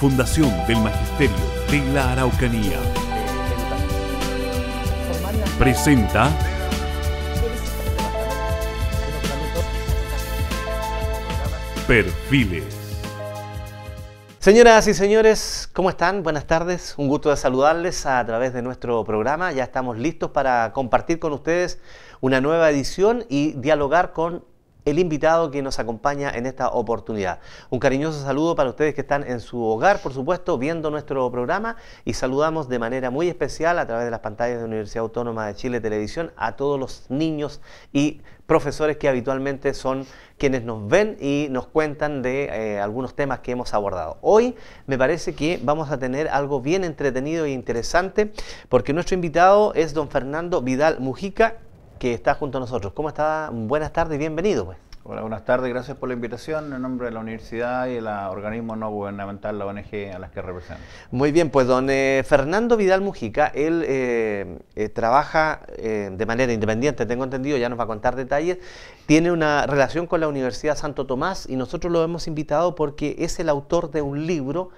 Fundación del Magisterio de la Araucanía. Presenta Perfiles. Señoras y señores, ¿cómo están? Buenas tardes. Un gusto de saludarles a través de nuestro programa. Ya estamos listos para compartir con ustedes una nueva edición y dialogar con el invitado que nos acompaña en esta oportunidad. Un cariñoso saludo para ustedes que están en su hogar, por supuesto, viendo nuestro programa y saludamos de manera muy especial a través de las pantallas de Universidad Autónoma de Chile Televisión a todos los niños y profesores que habitualmente son quienes nos ven y nos cuentan de eh, algunos temas que hemos abordado. Hoy me parece que vamos a tener algo bien entretenido e interesante porque nuestro invitado es don Fernando Vidal Mujica, que está junto a nosotros. ¿Cómo está? Buenas tardes y bienvenido. Pues. Hola, buenas tardes, gracias por la invitación en nombre de la universidad y el organismo no gubernamental, la ONG a las que represento. Muy bien, pues don eh, Fernando Vidal Mujica, él eh, eh, trabaja de manera independiente, tengo entendido, ya nos va a contar detalles, tiene una relación con la Universidad Santo Tomás y nosotros lo hemos invitado porque es el autor de un libro,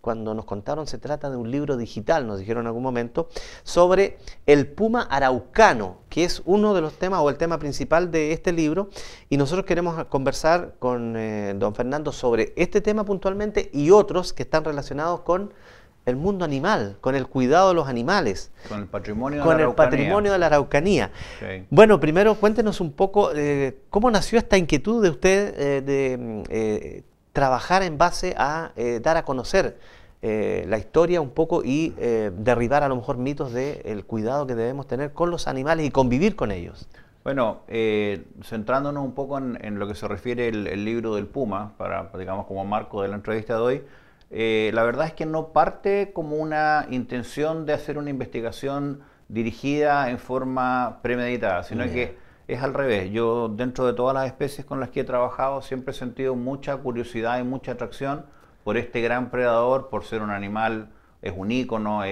cuando nos contaron se trata de un libro digital, nos dijeron en algún momento, sobre el puma araucano, que es uno de los temas o el tema principal de este libro. Y nosotros queremos conversar con eh, don Fernando sobre este tema puntualmente y otros que están relacionados con el mundo animal, con el cuidado de los animales. Con el patrimonio, de, la el patrimonio de la Araucanía. Bueno, primero cuéntenos un poco eh, cómo nació esta inquietud de usted eh, de mm, trabajar en base a dar a conocer eh, la historia un poco y eh, derribar a lo mejor mitos del cuidado que debemos tener con los animales y convivir con ellos. Bueno, eh, centrándonos un poco en, lo que se refiere el, libro del Puma, para, digamos como marco de la entrevista de hoy, la verdad es que no parte como una intención de hacer una investigación dirigida en forma premeditada, sino que es al revés. Yo dentro de todas las especies con las que he trabajado siempre he sentido mucha curiosidad y mucha atracción por este gran predador, por ser un animal, es un ícono,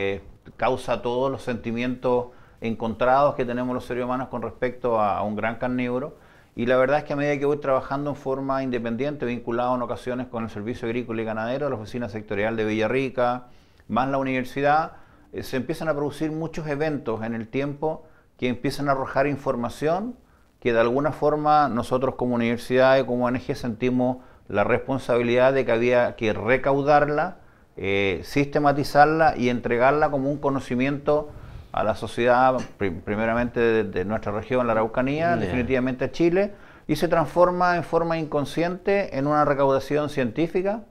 causa todos los sentimientos encontrados que tenemos los seres humanos con respecto a, un gran carnívoro. Y la verdad es que a medida que voy trabajando en forma independiente, vinculado en ocasiones con el Servicio Agrícola y Ganadero, la Oficina Sectorial de Villarrica, más la universidad, eh, se empiezan a producir muchos eventos en el tiempo que empiezan a arrojar información que de alguna forma nosotros como universidad y como ONG sentimos la responsabilidad de que había que recaudarla, eh, sistematizarla y entregarla como un conocimiento a la sociedad, primeramente de, nuestra región, la Araucanía, definitivamente a Chile, y se transforma en forma inconsciente en una recaudación científica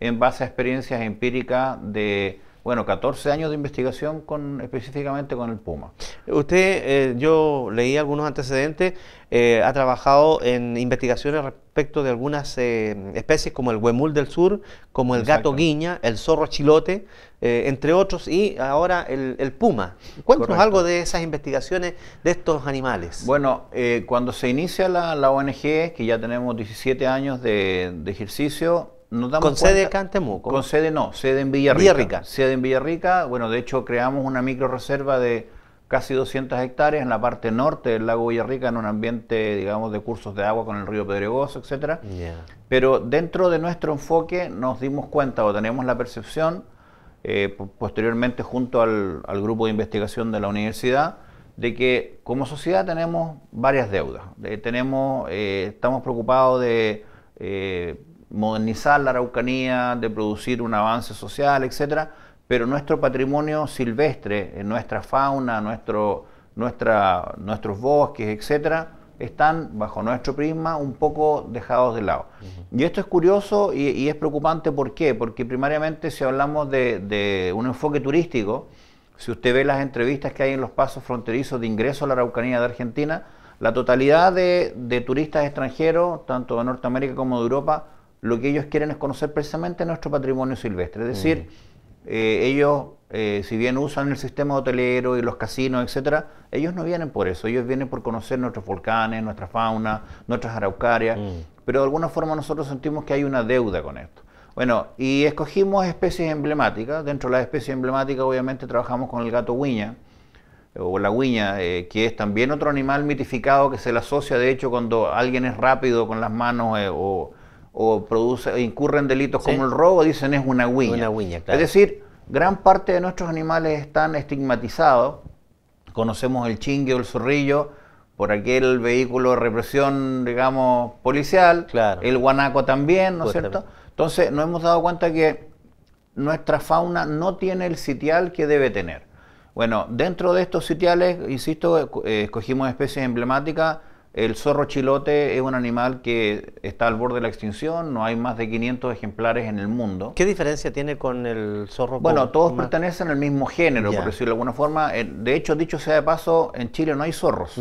en base a experiencias empíricas de bueno, 14 años de investigación con, específicamente con el Puma. Usted, eh, yo leí algunos antecedentes, eh, ha trabajado en investigaciones respecto de algunas eh, especies como el huemul del sur, como el gato guiña, el zorro chilote, entre otros, y ahora el, el Puma. Cuéntanos algo de esas investigaciones de estos animales. Bueno, cuando se inicia la, ONG, que ya tenemos 17 años de, de ejercicio, ¿Con sede acá en Temuco? Con sede no, sede en Villarrica. Villarrica. Sede en Villarrica. Bueno, de hecho creamos una micro reserva de casi 200 hectáreas en la parte norte del lago Villarrica, en un ambiente, digamos, de cursos de agua con el río Pedregoso, etc. Pero dentro de nuestro enfoque nos dimos cuenta o tenemos la percepción, eh, posteriormente junto al, grupo de investigación de la universidad, de que como sociedad tenemos varias deudas. tenemos, eh, estamos preocupados de eh, modernizar la Araucanía, de producir un avance social, etcétera Pero nuestro patrimonio silvestre, nuestra fauna, nuestro, nuestra, nuestros bosques, etcétera están bajo nuestro prisma un poco dejados de lado. Y esto es curioso y, es preocupante, ¿por qué? Porque primariamente si hablamos de, un enfoque turístico, si usted ve las entrevistas que hay en los pasos fronterizos de ingreso a la Araucanía de Argentina, la totalidad de, turistas extranjeros, tanto de Norteamérica como de Europa, lo que ellos quieren es conocer precisamente nuestro patrimonio silvestre. Es decir, eh, ellos, eh, si bien usan el sistema hotelero y los casinos, etcétera, ellos no vienen por eso, ellos vienen por conocer nuestros volcanes, nuestra fauna, nuestras araucarias, mm. pero de alguna forma nosotros sentimos que hay una deuda con esto. Bueno, y escogimos especies emblemáticas. Dentro de las especies emblemáticas, obviamente, trabajamos con el gato guiña, o la guiña, eh, que es también otro animal mitificado que se le asocia, de hecho, cuando alguien es rápido con las manos o, o, produce, incurren delitos como el robo, dicen es una huiña. Es decir, gran parte de nuestros animales están estigmatizados. Conocemos el chingue o el zorrillo por aquel vehículo de represión, digamos, policial. El guanaco también, ¿no es cierto? Entonces, nos hemos dado cuenta que nuestra fauna no tiene el sitial que debe tener. Bueno, dentro de estos sitiales, insisto, eh, escogimos especies emblemáticas el zorro chilote es un animal que está al borde de la extinción, no hay más de 500 ejemplares en el mundo. ¿Qué diferencia tiene con el zorro? Bueno, todos pertenecen al mismo género, por decirlo de alguna forma. Eh, de hecho, dicho sea de paso, en Chile no hay zorros.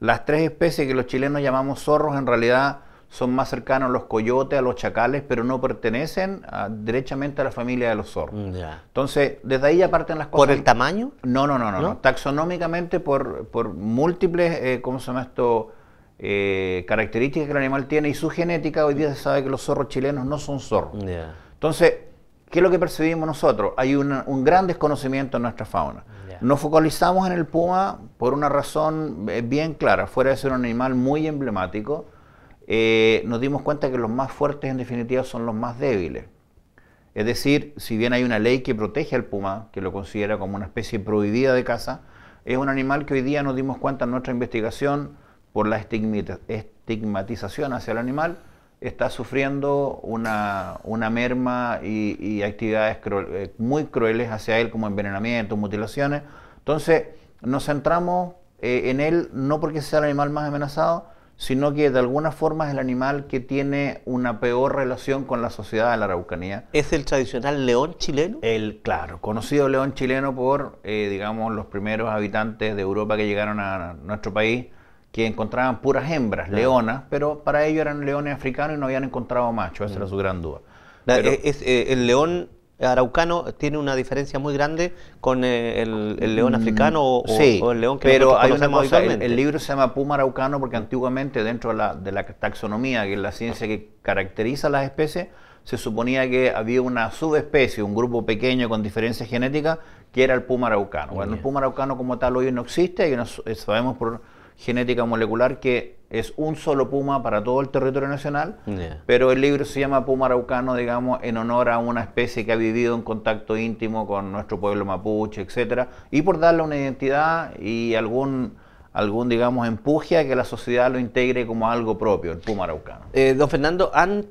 Las tres especies que los chilenos llamamos zorros en realidad son más cercanos a los coyotes, a los chacales, pero no pertenecen ah, directamente a la familia de los zorros. Mm, Entonces, desde ahí ya parten las cosas. ¿Por el tamaño? No, no, no, no. Taxonómicamente por, por múltiples, eh, ¿cómo se llama esto? Eh, características que el animal tiene y su genética, hoy día se sabe que los zorros chilenos no son zorros. Entonces, ¿qué es lo que percibimos nosotros? Hay un gran desconocimiento en nuestra fauna. Nos focalizamos en el puma por una razón eh, bien clara, fuera de ser un animal muy emblemático, eh, nos dimos cuenta que los más fuertes en definitiva son los más débiles. Es decir, si bien hay una ley que protege al puma, que lo considera como una especie prohibida de caza, es un animal que hoy día nos dimos cuenta en nuestra investigación por la estigmatización hacia el animal, está sufriendo una, merma y, actividades eh, muy crueles hacia él, como envenenamiento, mutilaciones. Entonces, nos centramos eh, en él no porque sea el animal más amenazado, sino que de alguna forma es el animal que tiene una peor relación con la sociedad de la Araucanía. ¿Es el tradicional león chileno? El, claro, conocido león chileno por, eh, digamos, los primeros habitantes de Europa que llegaron a nuestro país, que encontraban puras hembras, leonas, pero para ellos eran leones africanos y no habían encontrado machos, esa era su gran duda. Eh, eh, el león araucano tiene una diferencia muy grande con eh, el, león mm, africano o, el león que pero hay una el, libro se llama Puma araucano porque antiguamente dentro de la, taxonomía, que es la ciencia que caracteriza las especies, se suponía que había una subespecie, un grupo pequeño con diferencias genéticas, que era el puma araucano. Bueno, el puma araucano como tal hoy no existe y eh, sabemos por genética molecular que es un solo puma para todo el territorio nacional, pero el libro se llama Puma Araucano, digamos, en honor a una especie que ha vivido en contacto íntimo con nuestro pueblo mapuche, etcétera, y por darle una identidad y algún algún, digamos, empuje a que la sociedad lo integre como algo propio, el puma araucano. Eh, don Fernando,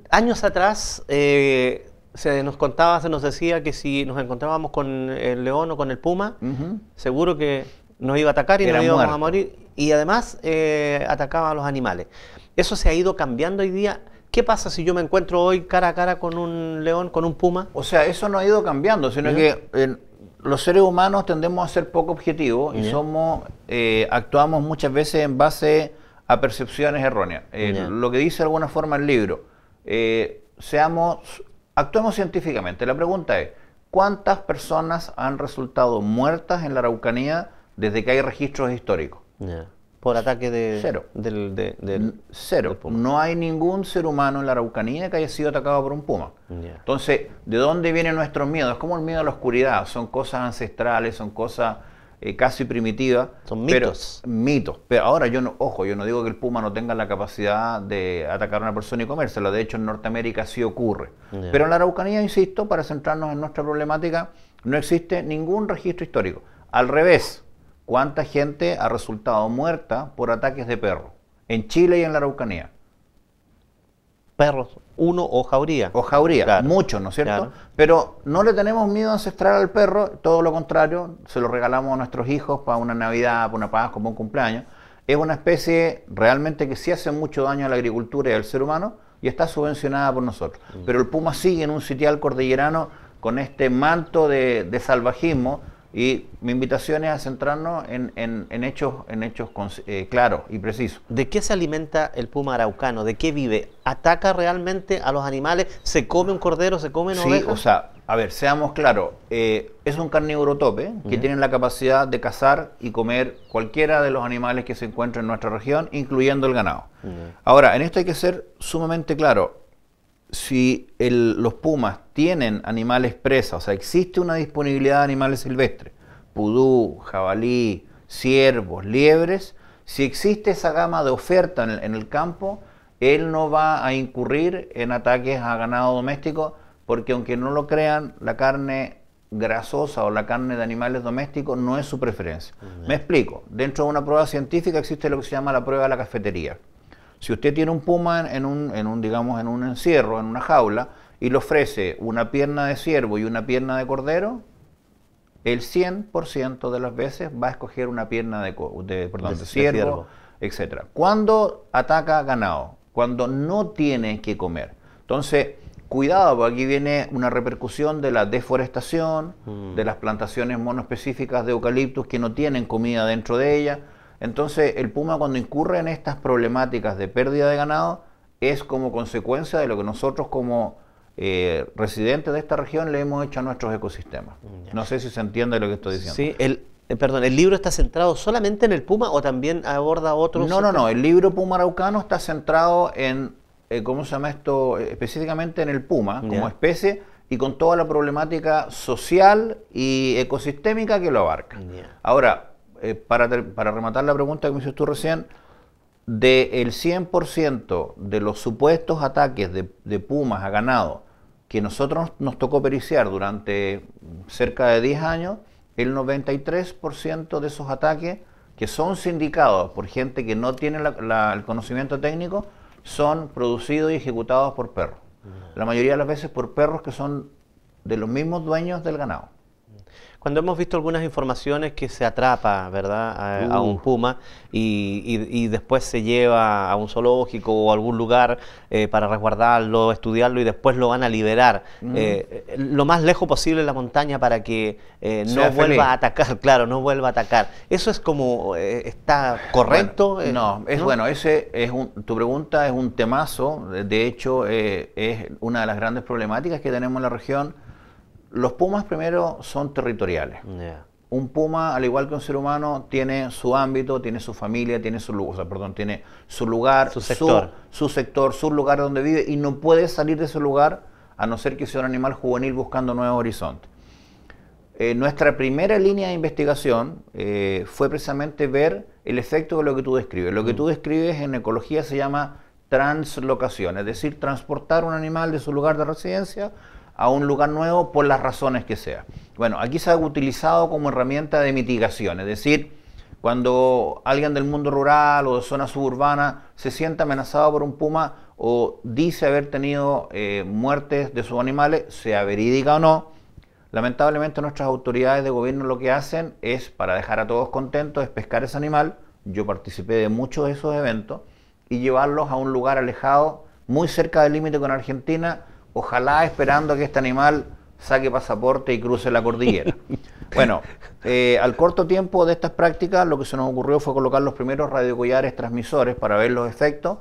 años atrás eh, se nos contaba, se nos decía que si nos encontrábamos con el león o con el puma, seguro que nos iba a atacar y nos íbamos a morir y además eh, atacaba a los animales. Eso se ha ido cambiando hoy día. ¿Qué pasa si yo me encuentro hoy cara a cara con un león, con un puma? O sea, eso no ha ido cambiando, sino que eh, los seres humanos tendemos a ser poco objetivos y somos, eh, actuamos muchas veces en base a percepciones erróneas. Lo que dice de alguna forma el libro, seamos, actuemos científicamente. La pregunta es, ¿cuántas personas han resultado muertas en la Araucanía desde que hay registros históricos? Por ataque de... Cero. Del, Cero. No hay ningún ser humano en la Araucanía que haya sido atacado por un puma. Entonces, ¿de dónde viene nuestro miedo? Es como el miedo a la oscuridad. Son cosas ancestrales, son cosas eh, casi primitivas. Son mitos. mitos. Pero ahora yo no, ojo, yo no digo que el puma no tenga la capacidad de atacar a una persona y comérsela. De hecho, en Norteamérica sí ocurre. Pero en la Araucanía, insisto, para centrarnos en nuestra problemática, no existe ningún registro histórico. Al revés, ¿Cuánta gente ha resultado muerta por ataques de perro en Chile y en la Araucanía? Perros, uno o jauría. O jauría, muchos, ¿no es cierto? Pero no le tenemos miedo ancestral al perro, todo lo contrario, se lo regalamos a nuestros hijos para una Navidad, para una Pascua, como un cumpleaños. Es una especie realmente que sí hace mucho daño a la agricultura y al ser humano y está subvencionada por nosotros. Mm. Pero el puma sigue en un sitial cordillerano con este manto de salvajismo y mi invitación es a centrarnos en, hechos, en hechos eh, claros y precisos. ¿De qué se alimenta el puma araucano? ¿De qué vive? ¿Ataca realmente a los animales? ¿Se come un cordero? ¿Se come una sí, o sea, a ver, seamos claros. Eh, es un carnívoro tope que tiene la capacidad de cazar y comer cualquiera de los animales que se encuentran en nuestra región, incluyendo el ganado. Ahora, en esto hay que ser sumamente claro si los pumas tienen animales presa, o sea, existe una disponibilidad de animales silvestres, pudú, jabalí, ciervos, liebres, si existe esa gama de oferta en el, campo, él no va a incurrir en ataques a ganado doméstico, porque aunque no lo crean, la carne grasosa o la carne de animales domésticos no es su preferencia. Me explico, dentro de una prueba científica existe lo que se llama la prueba de la cafetería. Si usted tiene un puma en un, en un, digamos, en un encierro, en una jaula, y le ofrece una pierna de ciervo y una pierna de cordero, el 100% de las veces va a escoger una pierna de, ciervo, etc. Cuando ataca ganado, cuando no tiene que comer. Entonces, cuidado, porque aquí viene una repercusión de la deforestación, mm. de las plantaciones monoespecíficas de eucaliptus que no tienen comida dentro de ellas entonces el puma cuando incurre en estas problemáticas de pérdida de ganado es como consecuencia de lo que nosotros como eh, residentes de esta región le hemos hecho a nuestros ecosistemas. No sé si se entiende lo que estoy diciendo. Sí, el, eh, perdón, ¿el libro está centrado solamente en el puma o también aborda otros? No, no, no, el libro Puma Araucano está centrado en, eh, ¿cómo se llama esto? Específicamente en el puma como especie y con toda la problemática social y ecosistémica que lo abarca. Ahora, eh, para, rematar la pregunta que me hiciste tú recién, del 100% de los supuestos ataques de, pumas a ganado que nosotros nos tocó periciar durante cerca de 10 años, el 93% de esos ataques que son sindicados por gente que no tiene el conocimiento técnico son producidos y ejecutados por perros. Mm. La mayoría de las veces por perros que son de los mismos dueños del ganado. Cuando hemos visto algunas informaciones que se atrapa, ¿verdad?, a, un uh. puma y, después se lleva a un zoológico o algún lugar eh, para resguardarlo, estudiarlo y después lo van a liberar mm. eh, lo más lejos posible en la montaña para que eh, no vuelva a atacar, claro, no vuelva a atacar. ¿Eso es como, está correcto? no, es bueno, ese es tu pregunta es un temazo, de hecho es una de las grandes problemáticas que tenemos en la región los pumas primero son territoriales. Un puma, al igual que un ser humano, tiene su ámbito, tiene su familia, tiene su lugar, perdón, tiene su lugar, su sector. Su, lugar donde vive y no puede salir de su lugar a no ser que sea un animal juvenil buscando nuevos horizontes. Eh, nuestra primera línea de investigación eh, fue precisamente ver el efecto de lo que tú describes. Lo que mm. tú describes en ecología se llama translocación, es decir, transportar un animal de su lugar de residencia a un lugar nuevo por las razones que sea. Bueno, aquí se ha utilizado como herramienta de mitigación, es decir, cuando alguien del mundo rural o de zona suburbana se siente amenazado por un puma o dice haber tenido eh, muertes de sus animales, sea verídica o no, lamentablemente nuestras autoridades de gobierno lo que hacen es, para dejar a todos contentos, es pescar ese animal, yo participé de muchos de esos eventos, y llevarlos a un lugar alejado, muy cerca del límite con Argentina, ojalá esperando que este animal saque pasaporte y cruce la cordillera. bueno, eh, al corto tiempo de estas prácticas lo que se nos ocurrió fue colocar los primeros radiocollares transmisores para ver los efectos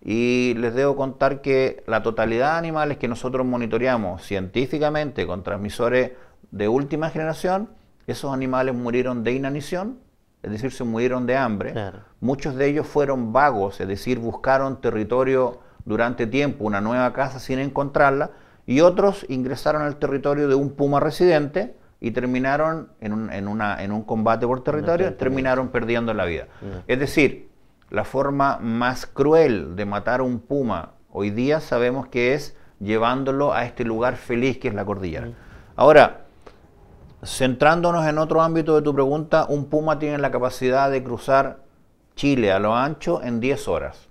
y les debo contar que la totalidad de animales que nosotros monitoreamos científicamente con transmisores de última generación, esos animales murieron de inanición, es decir, se murieron de hambre. Muchos de ellos fueron vagos, es decir, buscaron territorio durante tiempo una nueva casa sin encontrarla y otros ingresaron al territorio de un puma residente y terminaron en un, en una, en un combate por territorio, terminaron perdiendo la vida. Es decir, la forma más cruel de matar a un puma hoy día sabemos que es llevándolo a este lugar feliz que es la cordillera. Mm. Ahora, centrándonos en otro ámbito de tu pregunta, un puma tiene la capacidad de cruzar Chile a lo ancho en 10 horas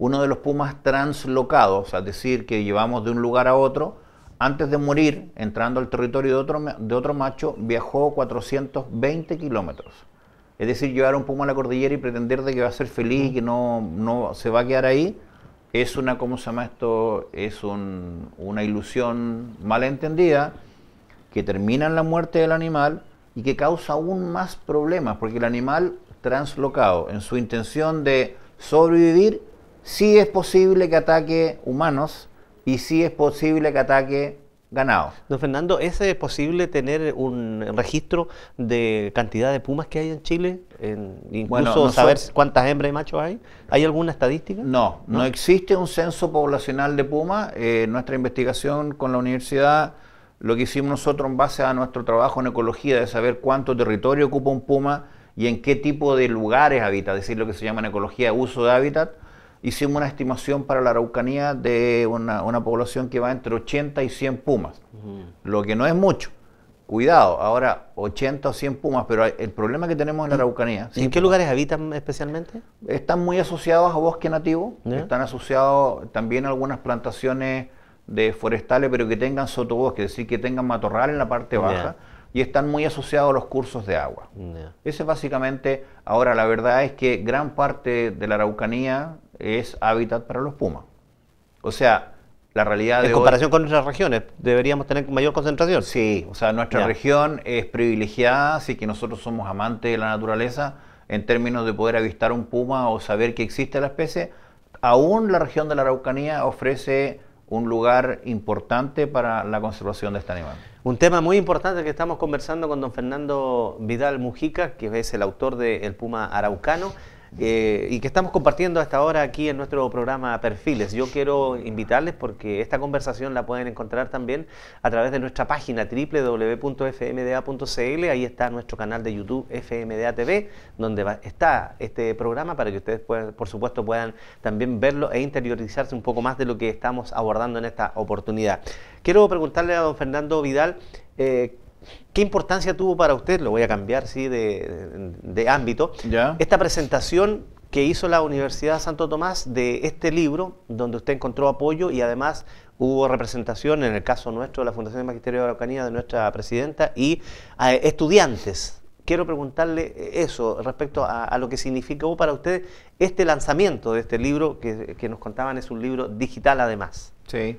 uno de los pumas translocados, es decir, que llevamos de un lugar a otro, antes de morir, entrando al territorio de otro, de otro macho, viajó 420 kilómetros. Es decir, llevar un puma a la cordillera y pretender que va a ser feliz y que no, no se va a quedar ahí, es una, ¿cómo se llama esto? Es una ilusión malentendida que termina en la muerte del animal y que causa aún más problemas, porque el animal translocado, en su intención de sobrevivir, sí es posible que ataque humanos y sí es posible que ataque ganado. Don Fernando, ¿es eh, posible tener un registro de cantidad de pumas que hay en Chile? En, incluso saber cuántas hembras y machos hay. ¿Hay alguna estadística? No, no, existe un censo poblacional de pumas. Eh, nuestra investigación con la universidad, lo que hicimos nosotros en base a nuestro trabajo en ecología, de saber cuánto territorio ocupa un puma y en qué tipo de lugares habita, es decir, lo que se llama en ecología uso de hábitat, hicimos una estimación para la Araucanía de una, una población que va entre 80 y 100 pumas, lo que no es mucho. Cuidado, ahora 80 o 100 pumas, pero el problema que tenemos en la Araucanía... ¿Y ¿En qué lugares habitan especialmente? Están muy asociados a bosque nativo, están asociados también a algunas plantaciones de forestales, pero que tengan sotobosque, es decir, que tengan matorral en la parte baja, y están muy asociados a los cursos de agua. Ese es básicamente, ahora la verdad es que gran parte de la Araucanía es hábitat para los pumas. O sea, la realidad de En comparación con otras regiones, deberíamos tener mayor concentración. Sí, o sea, nuestra región es privilegiada, así que nosotros somos amantes de la naturaleza en términos de poder avistar un puma o saber que existe la especie. Aún la región de la Araucanía ofrece un lugar importante para la conservación de este animal. Un tema muy importante que estamos conversando con don Fernando Vidal Mujica, que es el autor de El Puma Araucano. Eh, y que estamos compartiendo hasta ahora aquí en nuestro programa Perfiles. Yo quiero invitarles porque esta conversación la pueden encontrar también a través de nuestra página www.fmda.cl. Ahí está nuestro canal de YouTube FMDA TV, donde está este programa para que ustedes, por supuesto, puedan también verlo e interiorizarse un poco más de lo que estamos abordando en esta oportunidad. Quiero preguntarle a don Fernando Vidal. Eh, ¿Qué importancia tuvo para usted? Lo voy a cambiar, sí, de, ámbito. Esta presentación que hizo la Universidad Santo Tomás de este libro, donde usted encontró apoyo y además hubo representación, en el caso nuestro, de la Fundación de Magisterio de Araucanía, de nuestra presidenta, y estudiantes. Quiero preguntarle eso respecto a, lo que significó para usted este lanzamiento de este libro, que, que nos contaban es un libro digital además. Sí.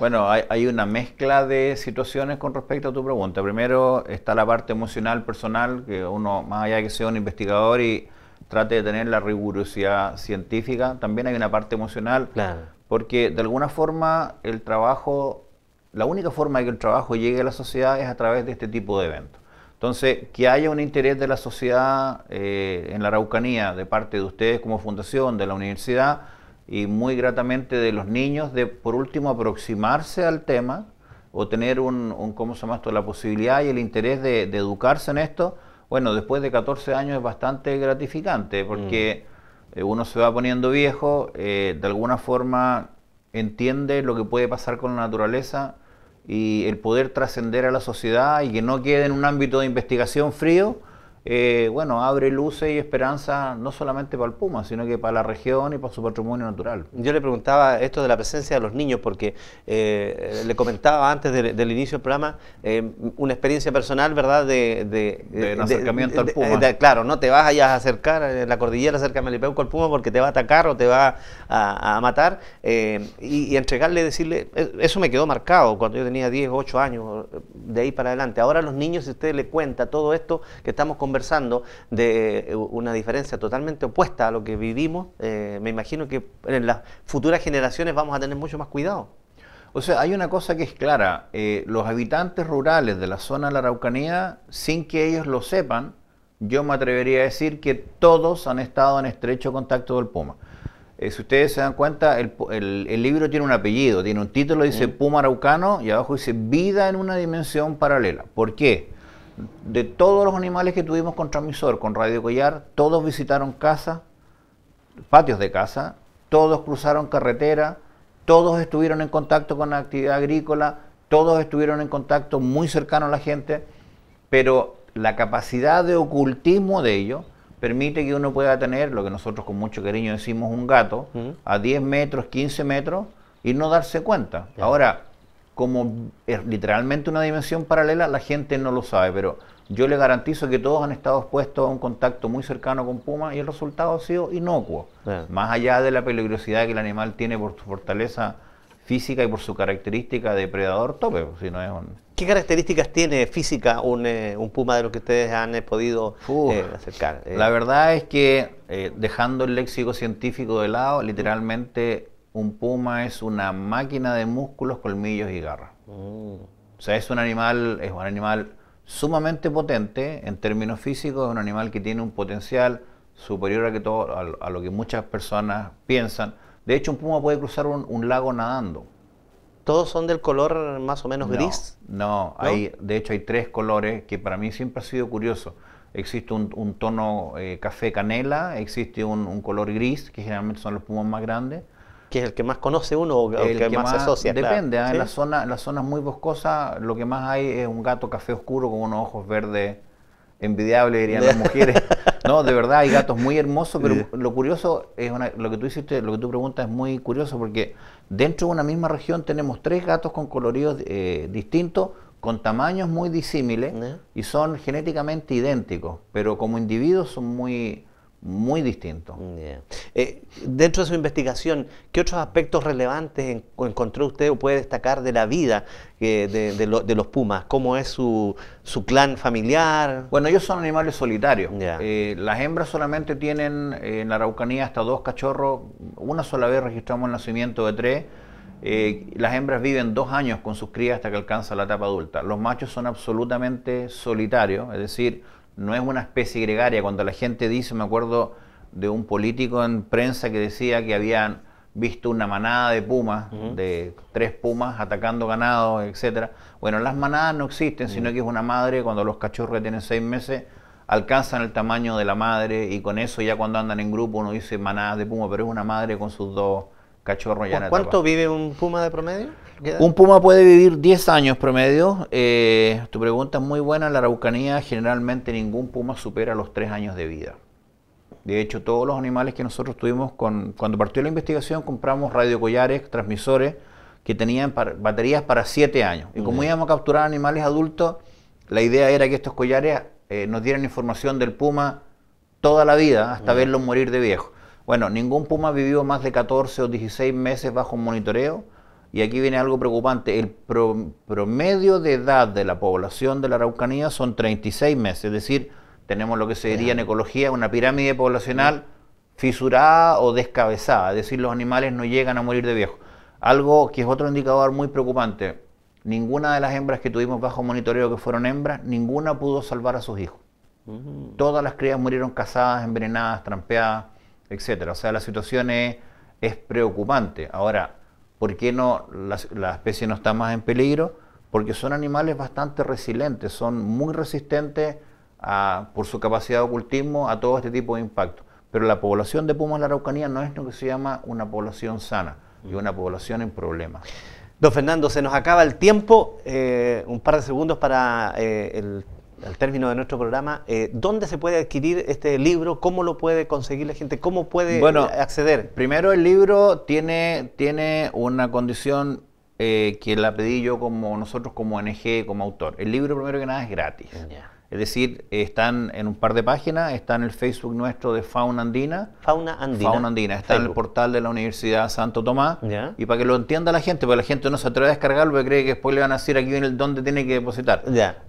Bueno, hay, una mezcla de situaciones con respecto a tu pregunta. Primero está la parte emocional, personal, que uno, más allá de que sea un investigador y trate de tener la rigurosidad científica, también hay una parte emocional. Claro. Porque de alguna forma el trabajo, la única forma de que el trabajo llegue a la sociedad es a través de este tipo de eventos. Entonces, que haya un interés de la sociedad eh, en la Araucanía de parte de ustedes como fundación, de la universidad, y muy gratamente de los niños de por último aproximarse al tema o tener un, ¿cómo se llama esto? la posibilidad y el interés de, educarse en esto, bueno, después de 14 años es bastante gratificante porque mm. eh, uno se va poniendo viejo, eh, de alguna forma entiende lo que puede pasar con la naturaleza y el poder trascender a la sociedad y que no quede en un ámbito de investigación frío, eh, bueno, abre luces y esperanza no solamente para el Puma, sino que para la región y para su patrimonio natural. Yo le preguntaba esto de la presencia de los niños, porque eh, le comentaba antes del inicio del programa eh, una experiencia personal, ¿verdad? De, de, acercamiento al Puma. claro, no te vas allá a acercar en la cordillera, acerca Melipeuco al Puma porque te va a atacar o te va a, matar. Y, y, entregarle, decirle, eso me quedó marcado cuando yo tenía 10, 8 años, de ahí para adelante. Ahora los niños, si usted le cuenta todo esto que estamos con conversando de eh, una diferencia totalmente opuesta a lo que vivimos, eh, me imagino que en las futuras generaciones vamos a tener mucho más cuidado. O sea, hay una cosa que es clara, eh, los habitantes rurales de la zona de la Araucanía, sin que ellos lo sepan, yo me atrevería a decir que todos han estado en estrecho contacto con el Puma. si ustedes se dan cuenta, el, el, libro tiene un apellido, tiene un título, dice mm. Puma Araucano y abajo dice Vida en una dimensión paralela. ¿Por qué? de todos los animales que tuvimos con transmisor, con radio collar, todos visitaron casas patios de casa, todos cruzaron carretera, todos estuvieron en contacto con la actividad agrícola, todos estuvieron en contacto muy cercano a la gente, pero la capacidad de ocultismo de ellos permite que uno pueda tener lo que nosotros con mucho cariño decimos un gato a 10 metros, 15 metros y no darse cuenta. Ahora, como es literalmente una dimensión paralela, la gente no lo sabe, pero yo le garantizo que todos han estado expuestos a un contacto muy cercano con Puma y el resultado ha sido inocuo, más allá de la peligrosidad que el animal tiene por su fortaleza física y por su característica de predador tope. Si no es ¿Qué características tiene física un, eh, un, puma de los que ustedes han eh, podido eh, acercar? La verdad es que, dejando el léxico científico de lado, literalmente un puma es una máquina de músculos, colmillos y garras. Mm. O sea, es un animal, es un animal sumamente potente en términos físicos, es un animal que tiene un potencial superior a, que todo, a, lo que muchas personas piensan. De hecho, un puma puede cruzar un, lago nadando. ¿Todos son del color más o menos gris? No, Hay, de hecho hay tres colores que para mí siempre ha sido curioso. Existe un, tono eh, café canela, existe un, un color gris, que generalmente son los pumas más grandes, que es el que más conoce uno o el, que, más asocia. Depende, ¿ah? en, la zona, las zonas muy boscosas lo que más hay es un gato café oscuro con unos ojos verdes envidiables, dirían las mujeres. no, de verdad, hay gatos muy hermosos, pero lo curioso, es lo que tú hiciste, lo que tú preguntas es muy curioso porque dentro de una misma región tenemos tres gatos con coloridos eh, distintos, con tamaños muy disímiles y son genéticamente idénticos, pero como individuos son muy muy distinto. Eh, dentro de su investigación, ¿qué otros aspectos relevantes encontró usted o puede destacar de la vida eh, de, los pumas? ¿Cómo es su, clan familiar? Bueno, ellos son animales solitarios. Eh, las hembras solamente tienen en la Araucanía hasta dos cachorros. Una sola vez registramos el nacimiento de tres. las hembras viven dos años con sus crías hasta que alcanza la etapa adulta. Los machos son absolutamente solitarios, es decir, no es una especie gregaria. Cuando la gente dice, me acuerdo de un político en prensa que decía que habían visto una manada de pumas, de tres pumas atacando ganado, etcétera. Bueno, las manadas no existen, sino mm. que es una madre, cuando los cachorros tienen seis meses, alcanzan el tamaño de la madre y con eso ya cuando andan en grupo uno dice manadas de pumas, pero es una madre con sus dos ¿Cuánto vive un puma de promedio? Un puma puede vivir 10 años promedio. Eh, tu pregunta es muy buena. En la Araucanía generalmente ningún puma supera los 3 años de vida. De hecho, todos los animales que nosotros tuvimos, con, cuando partió la investigación, compramos radiocollares, transmisores, que tenían baterías para 7 años. Y como íbamos a capturar animales adultos, la idea era que estos collares eh, nos dieran información del puma toda la vida, hasta verlo morir de viejo. Bueno, ningún puma vivió más de 14 o 16 meses bajo un monitoreo. Y aquí viene algo preocupante, el promedio de edad de la población de la Araucanía son 36 meses, es decir, tenemos lo que se diría en ecología una pirámide poblacional fisurada o descabezada, es decir, los animales no llegan a morir de viejo. Algo que es otro indicador muy preocupante, ninguna de las hembras que tuvimos bajo monitoreo que fueron hembras, ninguna pudo salvar a sus hijos. Todas las crías murieron cazadas, envenenadas, trampeadas etcétera. O sea, la situación es, preocupante. Ahora, ¿por qué no la, especie no está más en peligro? Porque son animales bastante resilientes, son muy resistentes por su capacidad de ocultismo a todo este tipo de impactos. Pero la población de pumas en la Araucanía no es lo que se llama una población sana, y una población en problemas. Don Fernando, se nos acaba el tiempo, eh, un par de segundos para eh, el al término de nuestro programa, eh, ¿dónde se puede adquirir este libro? ¿Cómo lo puede conseguir la gente? ¿Cómo puede eh, acceder? Primero, el libro tiene, tiene una condición eh, que la pedí yo como nosotros como NG, como autor. El libro, primero que nada, es gratis. Es decir, están en un par de páginas, está en el Facebook nuestro de Fauna Andina. Fauna Andina. Fauna Andina, está en el portal de la Universidad Santo Tomás. Y para que lo entienda la gente, porque la gente no se atreve a descargarlo porque cree que después le van a decir aquí en el dónde tiene que depositar.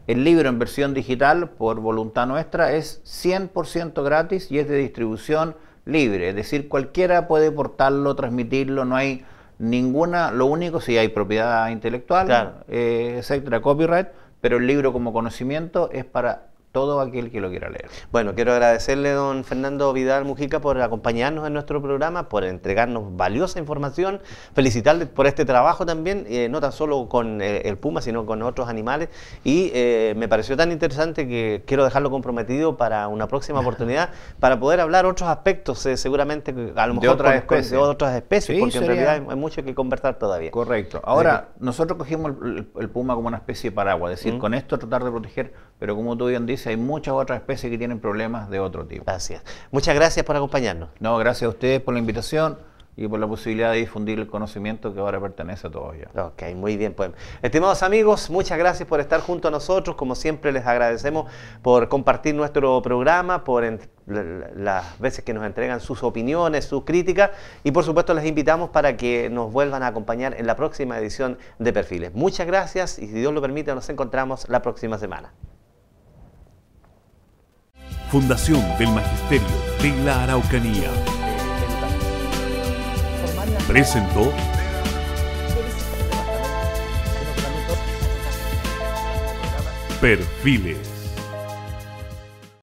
El libro en versión digital, por voluntad nuestra, es 100% gratis y es de distribución libre. Es decir, cualquiera puede portarlo, transmitirlo, no hay ninguna, lo único si hay propiedad intelectual, eh, etcétera, copyright, pero el libro como conocimiento es para todo aquel que lo quiera leer. Bueno, quiero agradecerle, don Fernando Vidal Mujica, por acompañarnos en nuestro programa, por entregarnos valiosa información, felicitarle por este trabajo también, eh, no tan solo con eh, el puma, sino con otros animales, y eh, me pareció tan interesante que quiero dejarlo comprometido para una próxima oportunidad, para poder hablar otros aspectos, seguramente, a lo mejor de otras especies, de otras especies porque en realidad hay, mucho que conversar todavía. Correcto. Ahora, nosotros cogimos el, puma como una especie de paraguas, es decir, con esto tratar de proteger pero como tú bien dices, hay muchas otras especies que tienen problemas de otro tipo. Gracias. Muchas gracias por acompañarnos. No, gracias a ustedes por la invitación y por la posibilidad de difundir el conocimiento que ahora pertenece a todos ya. Ok, muy bien, pues. Estimados amigos, muchas gracias por estar junto a nosotros. Como siempre, les agradecemos por compartir nuestro programa, por las veces que nos entregan sus opiniones, sus críticas y por supuesto les invitamos para que nos vuelvan a acompañar en la próxima edición de Perfiles. Muchas gracias y si Dios lo permite nos encontramos la próxima semana. Fundación del Magisterio de la Araucanía. Presentó Perfiles.